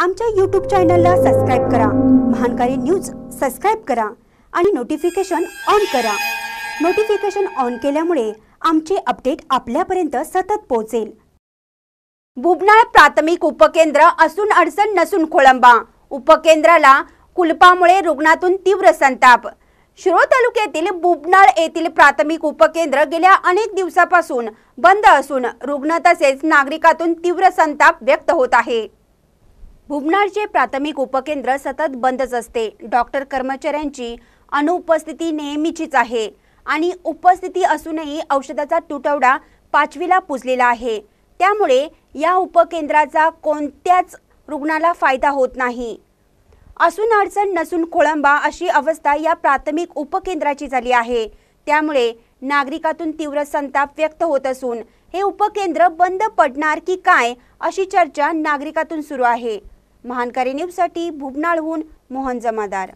आमच्या यूट्यूब चॅनलला सबस्क्राईब करा महानकारी न्यूज सबस्क्राईब करा आणि नोटिफिकेशन ऑन करा नोटिफिकेशन ऑन केल्यामुळे आमचे अपडेट आपल्यापर्यंत सतत पोहोचेल बुबनाळ प्राथमिक उपकेंद्र असून अडचण नसून खोळंबा उपकेंद्राला कुलपामुळे रुग्णातून तीव्र संताप शिरो तालुक्यातील बुबनाळ येथील प्राथमिक उपकेंद्र गेल्या अनेक दिवसापासून बंद असून रुग्ण तसेच नागरिकातून तीव्र संताप व्यक्त होत आहे भुबनारचे प्राथमिक उपकेंद्र सतत बंदच असते डॉक्टर कर्मचाऱ्यांची अनुपस्थिती नेहमीचीच आहे आणि उपस्थिती असूनही औषधाचा तुटवडा पाचवीला पुजलेला आहे त्यामुळे या उपकेंद्राचा कोणत्याच रुग्णाला फायदा होत नाही असून अडचण नसून खोळंबा अशी अवस्था या प्राथमिक उपकेंद्राची झाली आहे त्यामुळे नागरिकातून तीव्र संताप व्यक्त होत असून हे उपकेंद्र बंद पडणार की काय अशी चर्चा नागरिकातून सुरू आहे महानकारी साठी भुबनाळहून मोहन जमादार